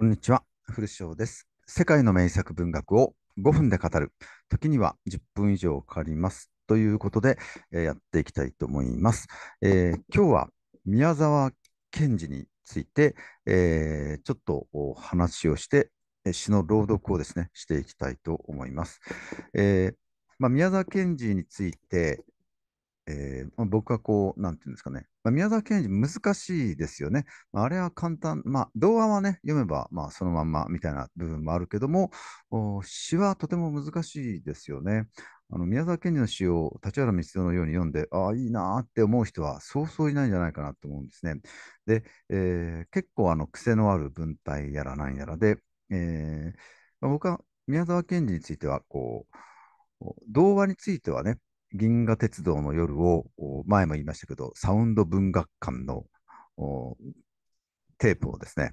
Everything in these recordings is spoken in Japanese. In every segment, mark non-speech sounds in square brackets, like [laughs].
こんにちは、古翔です。世界の名作文学を5分で語る、時には10分以上かかります。ということで、えー、やっていきたいと思います。えー、今日は宮沢賢治について、えー、ちょっとお話をして、詩の朗読をですね、していきたいと思います。えまあ、宮沢賢治について、えまあ、僕はこう、なんていうんですかね、まあ、宮沢賢治難しいですよね。まあ、あれは簡単、まあ、童話はね、読めば、まあ、そのまんまみたいな部分もあるけども、詩はとても難しいですよね。あの宮沢賢治の詩を立原光雄のように読んで、ああ、いいなって思う人はそうそういないんじゃないかなと思うんですね。で、えー、結構あの癖のある文体やらなんやらで、えー、僕は宮沢賢治についてはこう、童話についてはね、銀河鉄道の夜を、前も言いましたけど、サウンド文学館のテープをですね、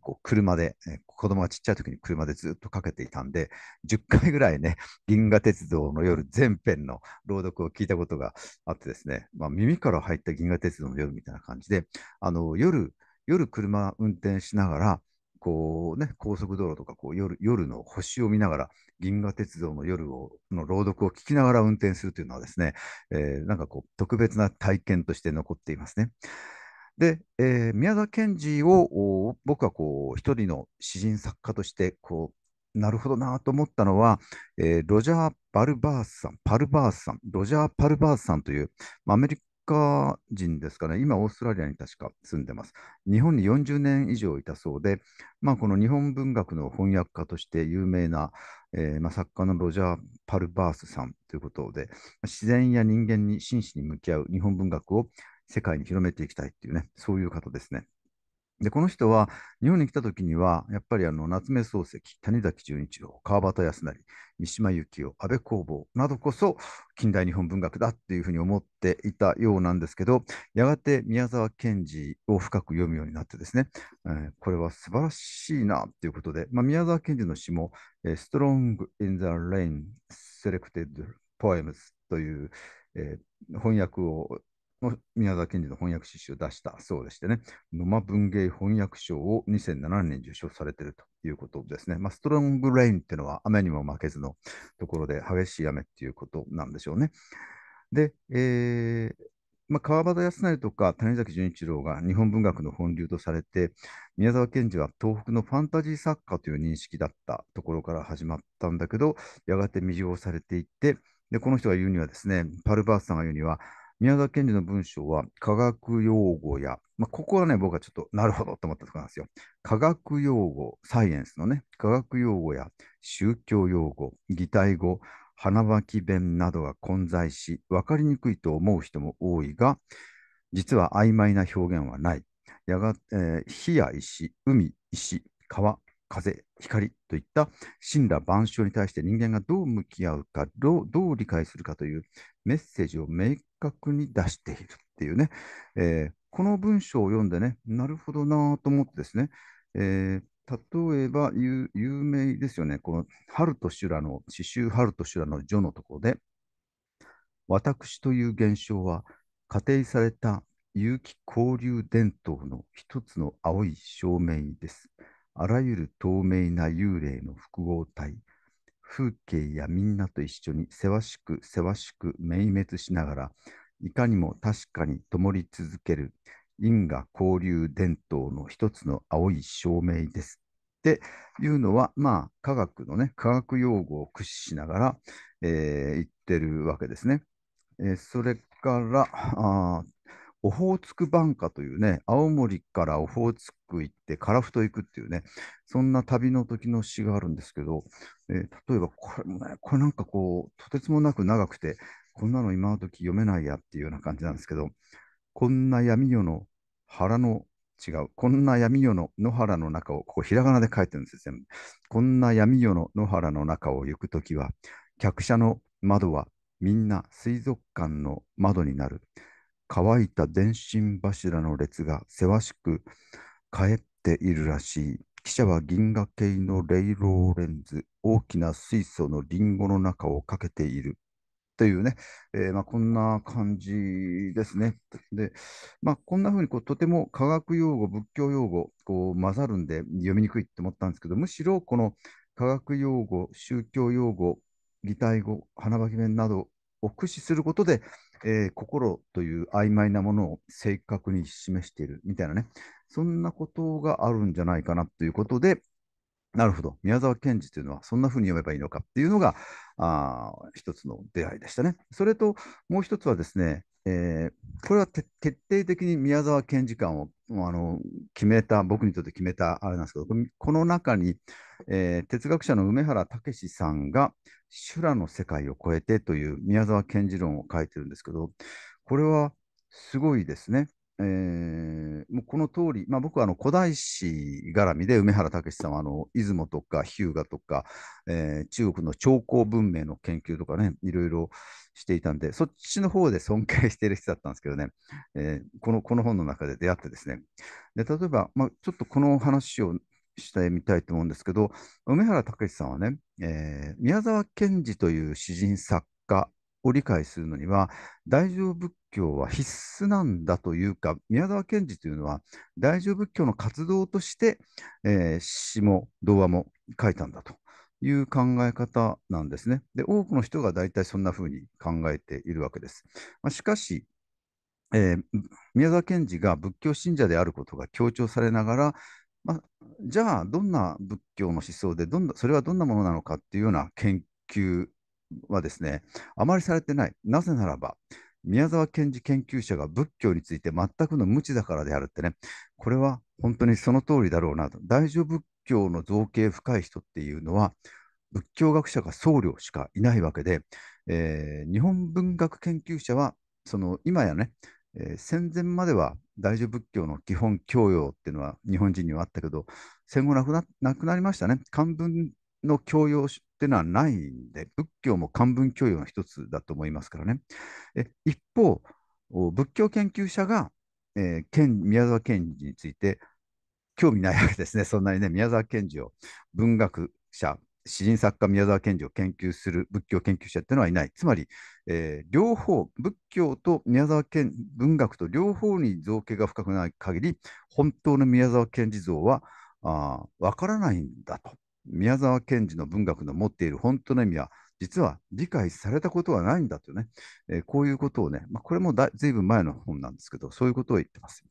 こう車で、子供がちっちゃい時に車でずっとかけていたんで、10回ぐらいね、銀河鉄道の夜全編の朗読を聞いたことがあってですね、まあ、耳から入った銀河鉄道の夜みたいな感じで、あの夜、夜車運転しながら、こうね、高速道路とかこう夜夜の星を見ながら、銀河鉄道の夜をの朗読を聞きながら運転するというのはですね、えー、なんかこう特別な体験として残っていますね。で、えー、宮沢賢治を僕はこう一人の詩人作家としてこうなるほどなと思ったのは、えー、ロジャー・パルバースさん、パルバースさん、ロジャー・パルバースさんという、まあ、アメリカ人ですかね、今、オーストラリアに確か住んでます。日本に40年以上いたそうで、まあ、この日本文学の翻訳家として有名な、えー、まあ、作家のロジャー・パルバースさんということで、自然や人間に真摯に向き合う日本文学を世界に広めていきたいっていうね、そういう方ですね。で、この人は日本に来た時には、やっぱりあの夏目漱石、谷崎潤一郎、川端康成、三島由紀夫、安倍工房などこそ近代日本文学だっていうふうに思っていたようなんですけど、やがて宮沢賢治を深く読むようになってですね、えー、これは素晴らしいなっていうことで、まあ、宮沢賢治の詩も、えー、Strong in the Rain Selected Poems という、えー、翻訳をの宮沢賢治の翻訳詩集を出したそうでしてね、野間文芸翻訳賞を2007年受賞されているということですね。まあ、ストロングレインっていうのは雨にも負けずのところで激しい雨っていうことなんでしょうね。で、えー、まあ、川端康成とか谷崎潤一郎が日本文学の本流とされて宮沢賢治は東北のファンタジー作家という認識だったところから始まったんだけどやがて魅了されていってでこの人が言うにはですねパルバースさんが言うには宮沢賢治の文章は科学用語や、まあ、ここはね、僕はちょっとなるほどと思ったところなんですよ。科学用語、サイエンスのね、科学用語や宗教用語、擬態語、花巻弁などが混在し、分かりにくいと思う人も多いが、実は曖昧な表現はない。やがえー、火や石、海、石、川、風、光といった神羅万象に対して人間がどう向き合うかどう、どう理解するかというメッセージを明確に出しているっていうね、えー、この文章を読んでね、なるほどなと思ってですね、えー例えば有、有名ですよね、この春と修羅の、詩集春と修羅の序のところで、私という現象は、仮定された有機交流伝統の一つの青い証明です。あらゆる透明な幽霊の複合体、風景やみんなと一緒にせわしくせわしく明滅しながら、いかにも確かに灯り続ける因果交流伝統の一つの青い証明です。っていうのは、まあ、科学のね、科学用語を駆使しながら、えー、言ってるわけですね。えー、それから、あオホーツクバンカというね、青森からオホーツク行って、カラフト行くっていうね、そんな旅の時の詩があるんですけど、えー、例えばこれもね、これなんかこう、とてつもなく長くて、こんなの今の時読めないやっていうような感じなんですけど、こんな闇夜の腹の違う、こんな闇夜の野原の中を、ここひらがなで書いてるんですよ、全部。こんな闇夜の野原の中を行く時は、客車の窓はみんな水族館の窓になる。乾いた電信柱の列がせわしく帰っているらしい。汽車は銀河系のレイローレンズ、大きな水素のリンゴの中をかけている。というね、えー、まあ、こんな感じですね。で、まあ、こんなふうにこうとても科学用語、仏教用語こう混ざるんで読みにくいって思ったんですけど、むしろこの科学用語、宗教用語、擬態語、花巻き弁などを駆使することで、えー、心という曖昧なものを正確に示しているみたいなね、そんなことがあるんじゃないかなということで、なるほど、宮沢賢治というのはそんなふうに読めばいいのかっていうのが、あ一つの出会いでしたね。それともう一つはですね、えー、これは徹底的に宮沢賢治感をもうあの決めた、僕にとって決めたあれなんですけど、この中に、えー、哲学者の梅原武さんが、修羅の世界を超えてという宮沢賢治論を書いてるんですけど、これはすごいですね。えー、もうこの通り、まあ、僕はあの古代史絡みで梅原武さんはあの出雲とか日向とか、えー、中国の朝貢文明の研究とかねいろいろしていたんでそっちの方で尊敬している人だったんですけどね、えー、このこの本の中で出会ってですねで例えば、まあ、ちょっとこの話をしてみたいと思うんですけど梅原武さんはね、え宮沢賢治という詩人作家を理解するのには大乗仏教は必須なんだというか、宮沢賢治というのは、大乗仏教の活動として、えー、詩も童話も書いたんだという考え方なんですね。で、多くの人が大体そんな風に考えているわけです。まあ、しかし、えー、宮沢賢治が仏教信者であることが強調されながら、まあ、じゃあ、どんな仏教の思想でどんな、それはどんなものなのかっていうような研究はですね、あまりされてない。なぜならば、宮沢賢治研究者が仏教について全くの無知だからであるってね、これは本当にその通りだろうなと。大乗仏教の造形深い人っていうのは、仏教学者が僧侶しかいないわけで、えー、日本文学研究者は、その今やね、えー、戦前までは大乗仏教の基本教養っていうのは日本人にはあったけど、戦後なくななくなりましたね。漢文の教養ってのはないんで、仏教も漢文教養の一つだと思いますからね。え一方、仏教研究者が、えー、県宮沢賢治について興味ないわけですね、そんなにね、宮沢賢治を文学者、詩人作家宮沢賢治を研究する仏教研究者っていうのはいない。つまり、えー、両方、仏教と宮沢賢文学と両方に造形が深くない限り、本当の宮沢賢治像はわからないんだと宮沢賢治の文学の持っている本当の意味は、実は理解されたことはないんだとね、えー、こういうことをね、まあ、これもだずいぶん前の本なんですけど、そういうことを言ってます。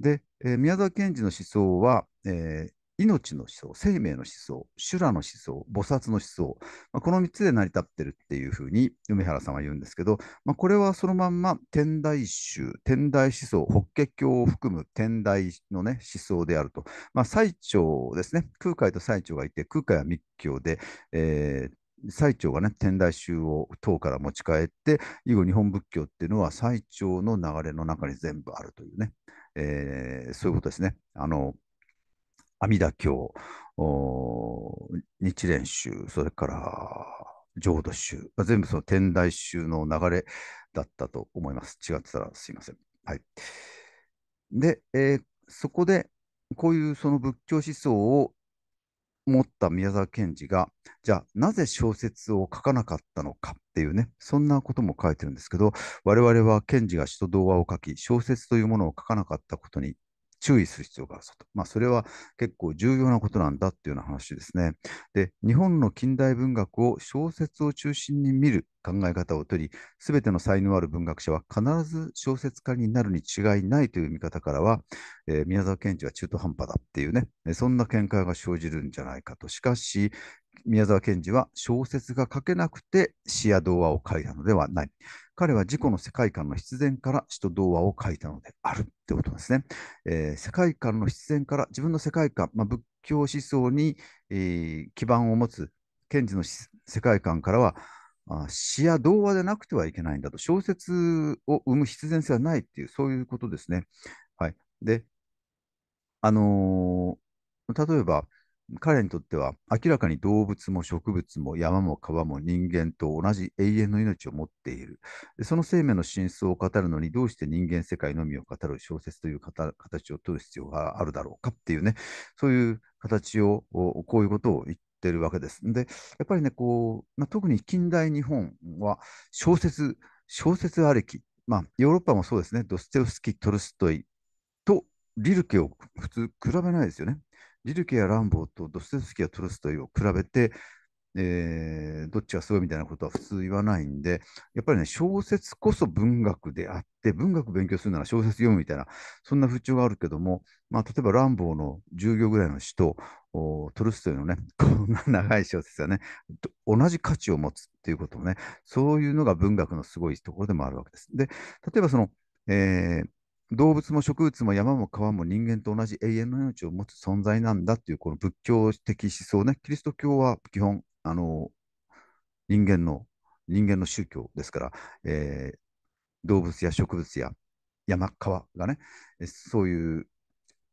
で、えー、宮沢賢治の思想は、えー、命の思想、生命の思想、修羅の思想、菩薩の思想、まあ、この3つで成り立ってるっていうふうに梅原さんは言うんですけど、まあ、これはそのまんま天台宗、天台思想、法華経を含む天台の、ね、思想であると、まあ、最長ですね、空海と最長がいて、空海は密教で、えー、最澄がね天台宗を唐から持ち帰って以後日本仏教っていうのは最澄の流れの中に全部あるというね、えー、そういうことですねあの阿弥陀経、日蓮宗、それから浄土宗、全部その天台宗の流れだったと思います。違ってたらすいません。はい。で、えー、そこで、こういうその仏教思想を持った宮沢賢治が、じゃあなぜ小説を書かなかったのかっていうね、そんなことも書いてるんですけど、我々は賢治が首都童話を書き、小説というものを書かなかったことに注意する必要があると。まあ、それは結構重要なことなんだっていうような話ですね。で、日本の近代文学を小説を中心に見る考え方をとり、すべての才能ある文学者は必ず小説家になるに違いないという見方からは、えー、宮沢賢治は中途半端だっていうね、そんな見解が生じるんじゃないかと。しかし、宮沢賢治は小説が書けなくて詩や童話を書いたのではない。彼は自己の世界観の必然から詩と童話を書いたのであるってことですね。えー、世界観の必然から自分の世界観、まあ、仏教思想に、えー、基盤を持つ賢治の世界観からは詩や童話でなくてはいけないんだと、小説を生む必然性はないっていう、そういうことですね。はい、で、あのー、例えば、彼にとっては明らかに動物も植物も山も川も人間と同じ永遠の命を持っている。その生命の真相を語るのにどうして人間世界のみを語る小説という形を取る必要があるだろうかっていうね、そういう形を、こういうことを言ってるわけです。で、やっぱりね、こう、まあ、特に近代日本は小説、小説ありき。まあ、ヨーロッパもそうですね、ドステウスキー、トルストイとリルケを普通比べないですよね。ジルケやランボーとドステフスキやトルストイを比べて、えー、どっちがすごいみたいなことは普通言わないんで、やっぱりね、小説こそ文学であって、文学勉強するなら小説読むみたいな、そんな風潮があるけども、まあ、例えば、ランボーの10行ぐらいの詩と、トルストイのね、こんな [laughs] 長い小説がね、同じ価値を持つっていうこともね、そういうのが文学のすごいところでもあるわけです。で、例えばその、えー、動物も植物も山も川も人間と同じ永遠の命を持つ存在なんだっていうこの仏教的思想ね、キリスト教は基本、あの人間の人間の宗教ですから、えー、動物や植物や山、川がね、そういう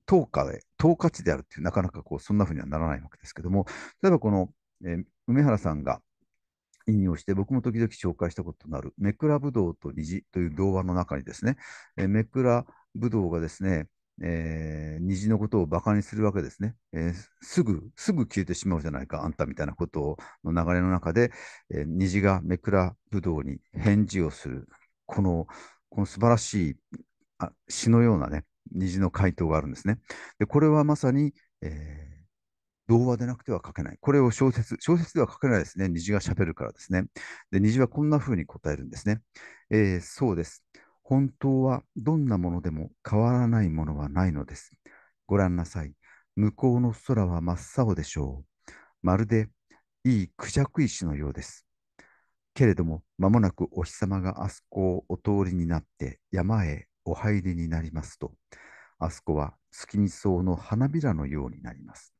等価で、等価値であるっていう、なかなかこうそんなふうにはならないわけですけども、例えばこの、えー、梅原さんが引用して、僕も時々紹介したことのある、めくらぶどうと虹という童話の中にですね、えめくらぶどうがですね、えー、虹のことをバカにするわけですね、えー、すぐ、すぐ消えてしまうじゃないか、あんたみたいなことの流れの中で、えー、虹がめくらぶどうに返事をする、この、この素晴らしい詩のようなね、虹の回答があるんですね。でこれはまさに、えー童話でなくては書けない。これを小説、小説では書けないですね。虹がしゃべるからですね。で、虹はこんな風に答えるんですね。えー、そうです。本当はどんなものでも変わらないものはないのです。ご覧なさい。向こうの空は真っ青でしょう。まるでいいクジャク石のようです。けれども、間もなくお日様があそこをお通りになって山へお入りになりますと、あそこは月見草の花びらのようになります。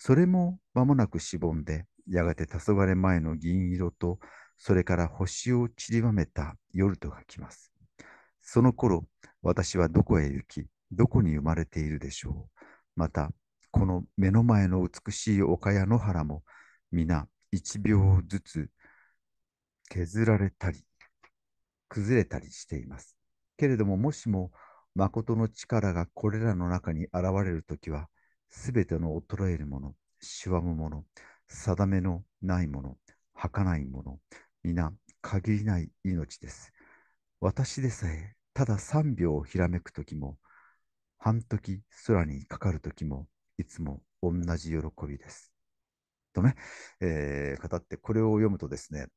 それも間もなくしぼんで、やがて黄昏前の銀色と、それから星を散りばめた夜と書きます。その頃、私はどこへ行き、どこに生まれているでしょう。また、この目の前の美しい丘や野原も、皆一秒ずつ削られたり、崩れたりしています。けれども、もしも、誠の力がこれらの中に現れるときは、すべての衰えるもの、しわむもの、定めのないもの、儚いもの、皆限りない命です。私でさえ、ただ3秒をひらめく時も、半時空にかかる時も、いつも同じ喜びです。とね、えー、語って、これを読むとですね、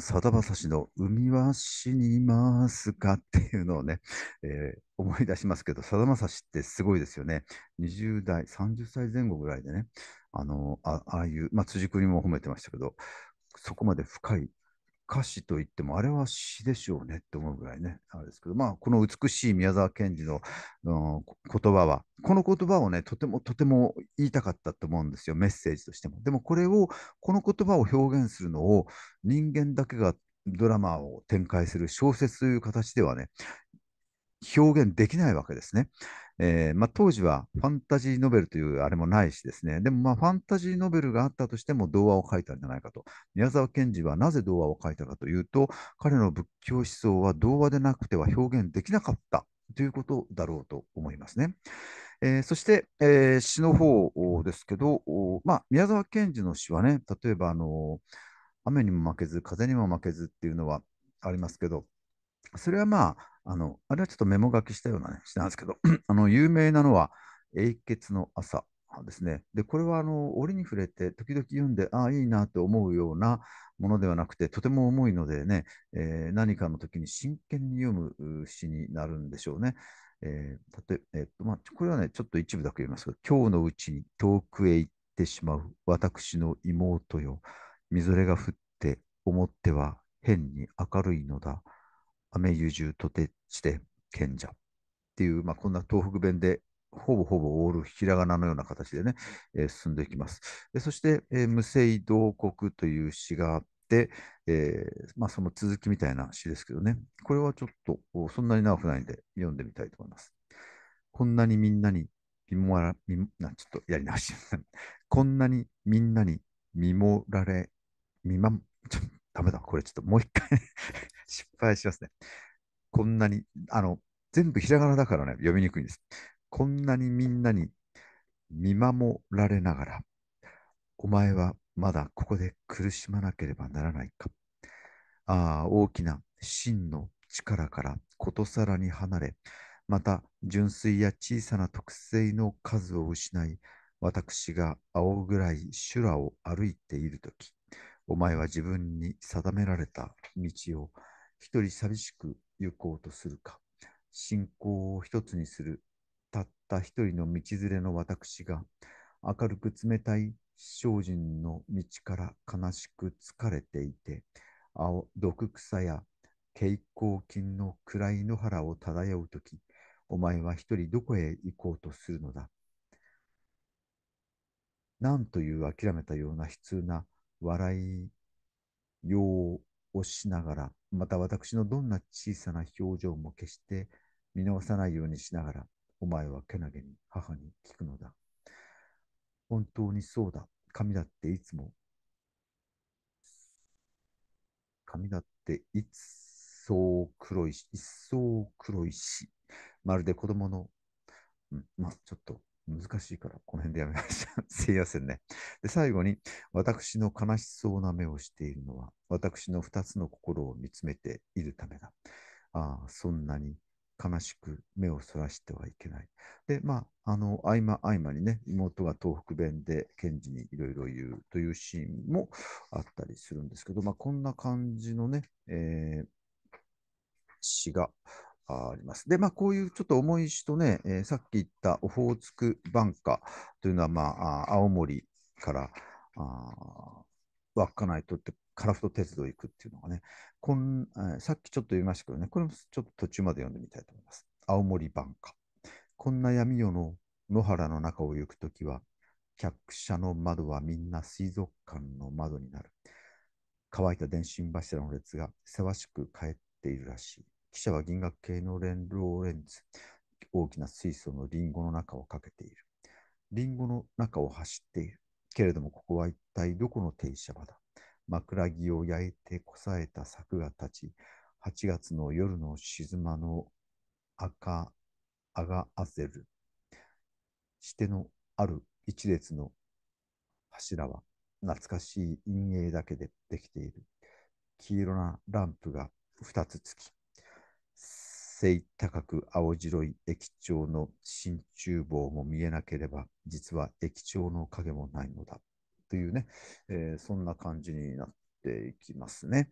さだまさしの「海は死にますか」っていうのをね、えー、思い出しますけど、さだまさしってすごいですよね。20代、30歳前後ぐらいでね、あのああいう、まあ、辻君にも褒めてましたけど、そこまで深い歌詞といっても、あれは詩でしょうねって思うぐらいね、あれですけど、まあ、この美しい宮沢賢治の、言葉は、この言葉をね、とてもとても言いたかったと思うんですよ、メッセージとしても。でもこれを、この言葉を表現するのを、人間だけがドラマを展開する小説という形ではね、表現できないわけですね。えーまあ、当時はファンタジーノベルというあれもないしですね、でもまあファンタジーノベルがあったとしても童話を書いたんじゃないかと。宮沢賢治はなぜ童話を書いたかというと、彼の仏教思想は童話でなくては表現できなかったということだろうと思いますね。えー、そして、えー、詩の方ですけど、まあ、宮沢賢治の詩はね、例えば、あの雨にも負けず、風にも負けずっていうのはありますけど、それはまあ、あの、あれはちょっとメモ書きしたような、ね、したんですけど、[clears throat] あの、有名なのは、英傑の朝ですね。で、これは、あの、折に触れて、時々読んで、ああ、いいなと思うようなものではなくて、とても重いのでね、えー、何かの時に真剣に読む詩になるんでしょうね。えー、例ええっとまあ、これはね、ちょっと一部だけ言いますが、今日のうちに遠くへ行ってしまう私の妹よ、みぞれが降って思っては変に明るいのだ。雨優柔とてして賢者っていう、まあ、こんな東北弁でほぼほぼオールひらがなのような形でね、えー、進んでいきます。えそして、えー、無声同国という詩があって、えー、まあ、その続きみたいな詩ですけどね、これはちょっとそんなに長くないんで読んでみたいと思います。こんなにみんなに見もら、見なちょっとやり直し。[laughs] こんなにみんなに見もられ、見ま、ちょダメだ、これちょっともう一回 [laughs] 失敗しますね。こんなに、あの、全部ひらがなだからね、読みにくいんです。こんなにみんなに見守られながら、お前はまだここで苦しまなければならないか。ああ、大きな真の力からことさらに離れ、また純粋や小さな特性の数を失い、私が青暗い修羅を歩いているとき、お前は自分に定められた道を一人寂しく行こうとするか、信仰を一つにする、たった一人の道連れの私が、明るく冷たい精進の道から悲しく疲れていて、青毒草や蛍光菌の暗い野原を漂うとき、お前は一人どこへ行こうとするのだ。なんという諦めたような悲痛な笑いようをしながら、また私のどんな小さな表情も決して見逃さないようにしながら、お前はけなげに母に聞くのだ。本当にそうだ。神だっていつも、神だっていつそう黒いし、一層黒いし、まるで子供の、うん、まあ、ちょっと難しいから、この辺でやめました。[laughs] すいませんね。で、最後に、私の悲しそうな目をしているのは、私の2つの心を見つめているためだ。ああ、そんなに悲しく目をそらしてはいけない。で、まあ、あの、合間合間にね、妹が東北弁で賢治にいろいろ言うというシーンもあったりするんですけど、まあ、こんな感じのね、えー、詩が、あります。で、まあ、こういうちょっと重い石とね、えー、さっき言ったオホーツクンカというのは、まあ、青森から稚内とって樺太鉄道行くっていうのがねこん、えー、さっきちょっと言いましたけどね、これもちょっと途中まで読んでみたいと思います。青森ンカこんな闇夜の野原の中を行くときは、客車の窓はみんな水族館の窓になる。乾いた電信柱の列がせわしく帰っているらしい。記者は銀河系のレンローレンズ、大きな水素のリンゴの中をかけている。リンゴの中を走っている。けれども、ここは一体どこの停車場だ枕木を焼いてこさえた柵が立ち、8月の夜の静まの赤、あがあゼる。してのある一列の柱は懐かしい陰影だけでできている。黄色なランプが2つつき、背高く青白い液晶の真鍮棒も見えなければ、実は液晶の影もないのだ。というね、えー、そんな感じになっていきますね。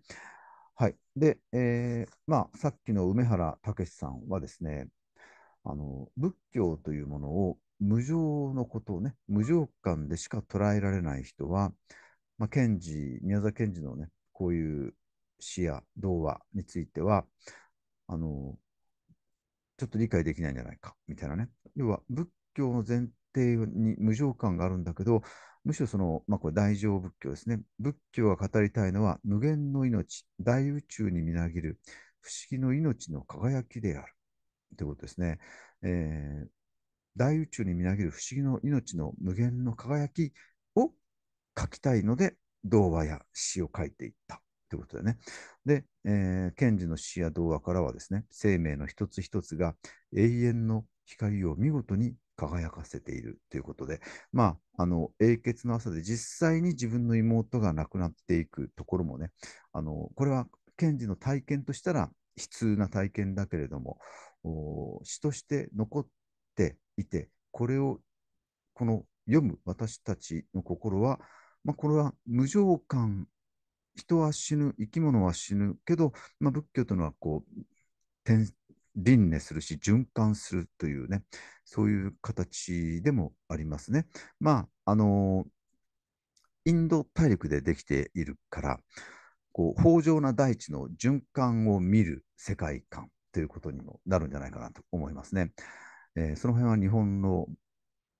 はい。で、えー、まあ、さっきの梅原武さんはですね、あの、仏教というものを無常のことをね、無常感でしか捉えられない人は、まあ、賢治、宮沢賢治のね、こういう詩や童話については、あの、ちょっと理解できないんじゃないか、みたいなね。要は、仏教の前提に無常感があるんだけど、むしろその、まあ、これ大乗仏教ですね。仏教が語りたいのは、無限の命、大宇宙にみなぎる、不思議の命の輝きである。ということですね。えー、大宇宙にみなぎる不思議の命の無限の輝きを書きたいので、童話や詩を書いていったってことだよね。で、えー、賢治の詩や童話からはですね、生命の一つ一つが永遠の光を見事に輝かせているということで、まあ、あの英傑の朝で実際に自分の妹が亡くなっていくところもね、あのこれは賢治の体験としたら悲痛な体験だけれども、詩として残っていて、これをこの読む私たちの心は、まあ、これは無常感人は死ぬ、生き物は死ぬけど、まあ、仏教というのはこう、輪廻するし、循環するというね、そういう形でもありますね。まあ、あのー、インド大陸でできているから、こう、豊穣な大地の循環を見る世界観ということにもなるんじゃないかなと思いますね。えー、その辺は日本の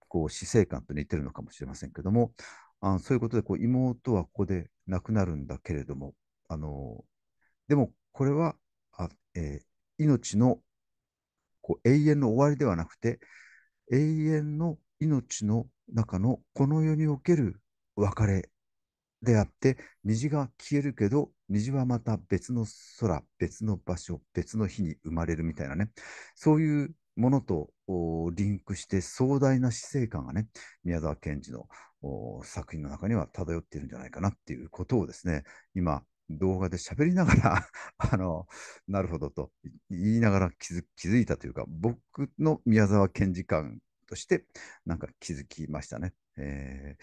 こう死生観と似てるのかもしれませんけども、あそういうことでこう妹はここで亡くなるんだけれども、あのでもこれはあ、えー、命のこう永遠の終わりではなくて永遠の命の中のこの世における別れであって虹が消えるけど虹はまた別の空別の場所別の日に生まれるみたいなねそういうものとリンクして壮大な死生観がね、宮沢賢治の作品の中には漂っているんじゃないかなっていうことをですね、今、動画で喋りながら [laughs] あの、なるほどと言いながら気づいたというか、僕の宮沢賢治観として、なんか気づきましたね。え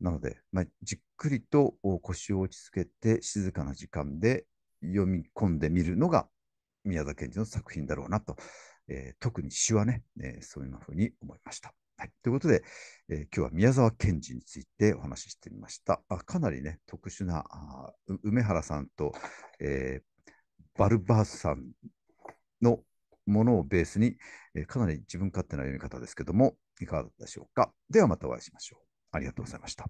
ー、なので、まあ、じっくりと腰を落ち着けて、静かな時間で読み込んでみるのが、宮沢賢治の作品だろうなとえー、特に詩はね、えー、そんなふうに思いました。はい、ということで、えー、今日は宮沢賢治についてお話ししてみました。あかなりね、特殊なあ梅原さんと、えバルバースさんのものをベースに、えかなり自分勝手な読み方ですけども、いかがでしょうか。ではまたお会いしましょう。ありがとうございました。